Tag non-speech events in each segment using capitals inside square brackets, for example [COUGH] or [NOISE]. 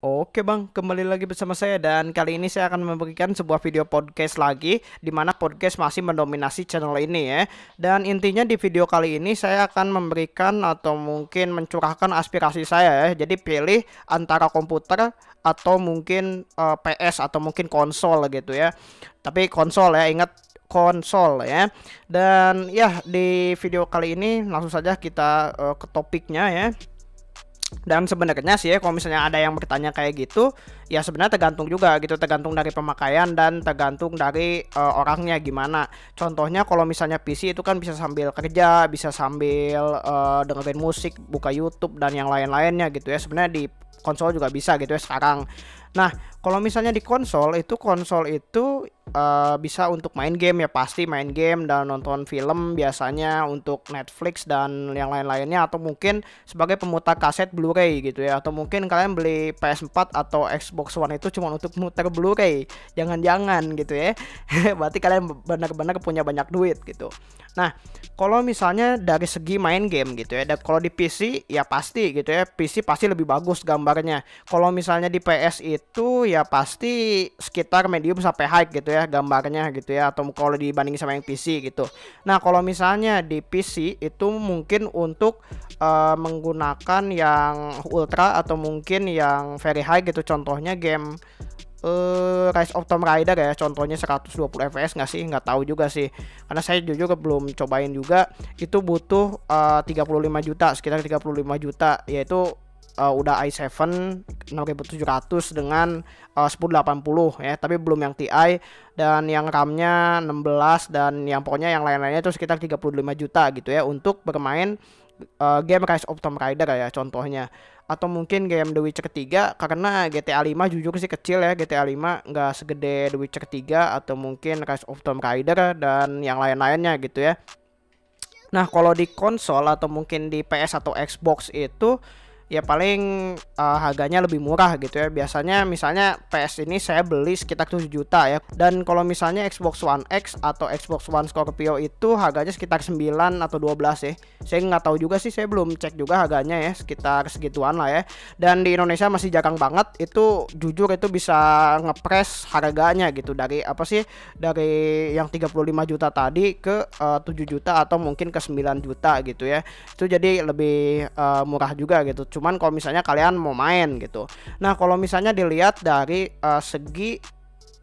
Oke Bang, kembali lagi bersama saya dan kali ini saya akan memberikan sebuah video podcast lagi di mana podcast masih mendominasi channel ini ya. Dan intinya di video kali ini saya akan memberikan atau mungkin mencurahkan aspirasi saya ya. Jadi pilih antara komputer atau mungkin uh, eh, PS atau mungkin konsol gitu ya. Tapi konsol ya, ingat konsol ya. Dan ya di video kali ini langsung saja kita uh, ke topiknya ya dan sebenarnya sih ya kalau misalnya ada yang bertanya kayak gitu ya sebenarnya tergantung juga gitu tergantung dari pemakaian dan tergantung dari uh, orangnya gimana contohnya kalau misalnya PC itu kan bisa sambil kerja bisa sambil uh, dengerin musik buka YouTube dan yang lain-lainnya gitu ya sebenarnya di konsol juga bisa gitu ya sekarang nah kalau misalnya di konsol itu konsol itu uh, bisa untuk main game ya pasti main game dan nonton film biasanya untuk Netflix dan yang lain-lainnya atau mungkin sebagai pemutar kaset Blu-ray gitu ya atau mungkin kalian beli PS4 atau Xbox One itu cuma untuk muter Blu-ray jangan-jangan gitu ya [LAUGHS] berarti kalian benar-benar punya banyak duit gitu nah kalau misalnya dari segi main game gitu ya kalau di PC ya pasti gitu ya PC pasti lebih bagus gambarnya kalau misalnya di PS itu ya pasti sekitar medium sampai high gitu ya gambarnya gitu ya atau kalau dibanding sama yang PC gitu. Nah, kalau misalnya di PC itu mungkin untuk uh, menggunakan yang ultra atau mungkin yang very high gitu contohnya game uh, Rise of Tomb Raider ya contohnya 120 fps nggak sih nggak tahu juga sih karena saya jujur belum cobain juga itu butuh eh, uh, 35 juta sekitar 35 juta yaitu uh, udah i7 6700 dengan eh, uh, 1080 ya tapi belum yang TI dan yang RAM-nya 16 dan yang pokoknya yang lain-lainnya itu sekitar 35 juta gitu ya untuk bermain uh, game Rise of Tomb Raider ya contohnya atau mungkin game The Witcher 3 karena GTA 5 jujur sih kecil ya GTA 5 nggak segede The Witcher 3 atau mungkin Rise of Tomb Raider dan yang lain-lainnya gitu ya Nah kalau di konsol atau mungkin di PS atau Xbox itu ya paling uh, harganya lebih murah gitu ya biasanya misalnya PS ini saya beli sekitar 7 juta ya dan kalau misalnya Xbox One X atau Xbox One Scorpio itu harganya sekitar 9 atau 12 ya saya nggak tahu juga sih saya belum cek juga harganya ya sekitar segituan lah ya dan di Indonesia masih jarang banget itu jujur itu bisa ngepres harganya gitu dari apa sih dari yang 35 juta tadi ke eh, uh, 7 juta atau mungkin ke 9 juta gitu ya itu jadi lebih uh, murah juga gitu cuman kalau misalnya kalian mau main gitu nah kalau misalnya dilihat dari uh, segi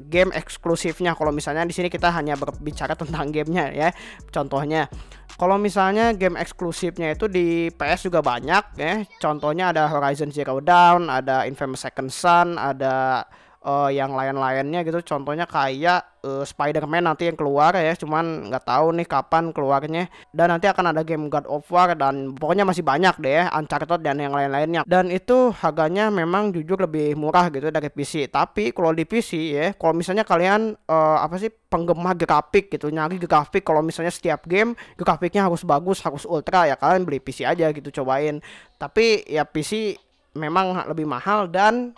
game eksklusifnya kalau misalnya di sini kita hanya berbicara tentang gamenya ya contohnya kalau misalnya game eksklusifnya itu di PS juga banyak ya contohnya ada Horizon Zero Dawn ada Infamous Second Son ada uh, yang lain-lainnya gitu contohnya kayak uh, Spider-Man nanti yang keluar ya cuman nggak tahu nih kapan keluarnya dan nanti akan ada game God of War dan pokoknya masih banyak deh ya, Uncharted dan yang lain-lainnya dan itu harganya memang jujur lebih murah gitu dari PC tapi kalau di PC ya kalau misalnya kalian uh, apa sih penggemar grafik gitu nyari grafik kalau misalnya setiap game grafiknya harus bagus harus ultra ya kalian beli PC aja gitu cobain tapi ya PC memang lebih mahal dan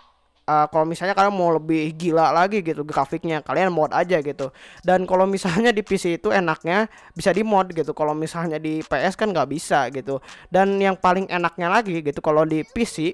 uh, kalau misalnya kalian mau lebih gila lagi gitu grafiknya kalian mod aja gitu dan kalau misalnya di PC itu enaknya bisa di mod gitu kalau misalnya di PS kan nggak bisa gitu dan yang paling enaknya lagi gitu kalau di PC uh,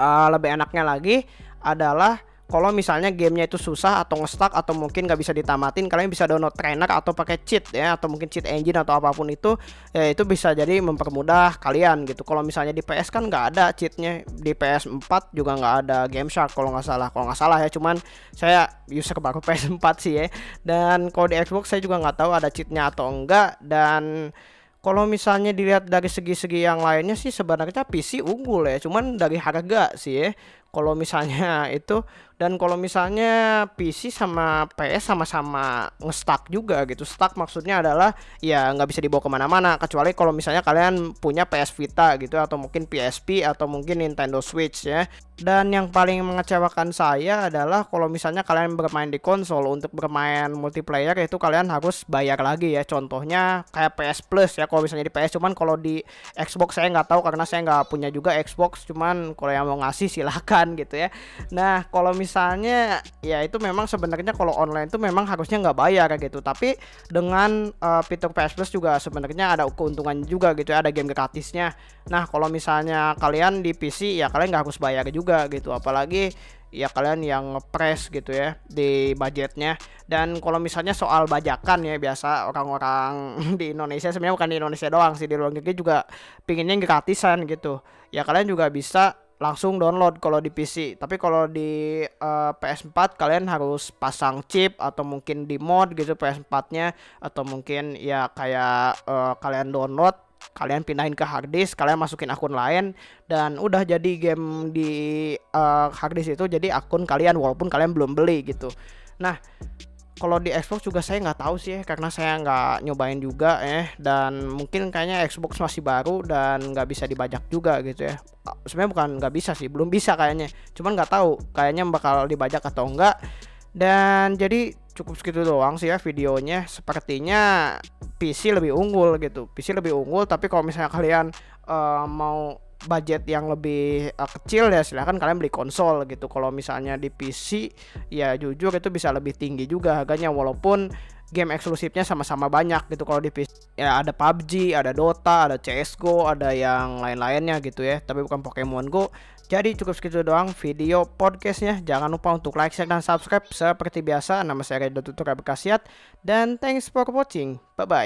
eh, lebih enaknya lagi adalah kalau misalnya gamenya itu susah atau ngestak atau mungkin nggak bisa ditamatin kalian bisa download trainer atau pakai cheat ya atau mungkin cheat engine atau apapun itu ya itu bisa jadi mempermudah kalian gitu kalau misalnya di PS kan nggak ada cheatnya di PS4 juga nggak ada game shark kalau nggak salah kalau nggak salah ya cuman saya user baru [LAUGHS] PS4 sih ya dan kalau di Xbox saya juga nggak tahu ada cheatnya atau enggak dan kalau misalnya dilihat dari segi-segi yang lainnya sih sebenarnya PC unggul ya cuman dari harga sih ya kalau misalnya [LAUGHS] itu dan kalau misalnya PC sama PS sama-sama ngestak juga gitu stuck maksudnya adalah ya nggak bisa dibawa kemana-mana kecuali kalau misalnya kalian punya PS Vita gitu atau mungkin PSP atau mungkin Nintendo Switch ya dan yang paling mengecewakan saya adalah kalau misalnya kalian bermain di konsol untuk bermain multiplayer itu kalian harus bayar lagi ya contohnya kayak PS Plus ya kalau misalnya di PS cuman kalau di Xbox saya nggak tahu karena saya nggak punya juga Xbox cuman kalau yang mau ngasih silahkan Tuhan gitu ya. Nah kalau misalnya ya itu memang sebenarnya kalau online itu memang harusnya nggak bayar gitu. Tapi dengan uh, fitur PS Plus juga sebenarnya ada keuntungan juga gitu ya. Ada game gratisnya. Nah kalau misalnya kalian di PC ya kalian nggak harus bayar juga gitu. Apalagi ya kalian yang ngepres gitu ya di budgetnya dan kalau misalnya soal bajakan ya biasa orang-orang [LAUGHS] di Indonesia sebenarnya bukan di Indonesia doang sih di luar negeri juga pinginnya gratisan gitu ya kalian juga bisa langsung download kalau di PC. Tapi kalau di uh, eh, PS4 kalian harus pasang chip atau mungkin di mod gitu PS4-nya atau mungkin ya kayak uh, kalian download kalian pindahin ke hard disk, kalian masukin akun lain dan udah jadi game di uh, hard itu jadi akun kalian walaupun kalian belum beli gitu. Nah, kalau di Xbox juga saya nggak tahu sih karena saya nggak nyobain juga eh dan mungkin kayaknya Xbox masih baru dan nggak bisa dibajak juga gitu ya sebenarnya bukan nggak bisa sih belum bisa kayaknya cuman nggak tahu kayaknya bakal dibajak atau enggak dan jadi cukup segitu doang sih ya videonya sepertinya PC lebih unggul gitu PC lebih unggul tapi kalau misalnya kalian uh, mau budget yang lebih uh, kecil ya silahkan kalian beli konsol gitu kalau misalnya di PC ya jujur itu bisa lebih tinggi juga harganya walaupun game eksklusifnya sama-sama banyak gitu kalau di PC ya ada PUBG ada Dota ada CSGO ada yang lain-lainnya gitu ya tapi bukan Pokemon Go jadi cukup segitu doang video podcastnya. Jangan lupa untuk like, share, dan subscribe. Seperti biasa, nama saya Redo Tutur Bekasiat. Dan thanks for watching. Bye-bye.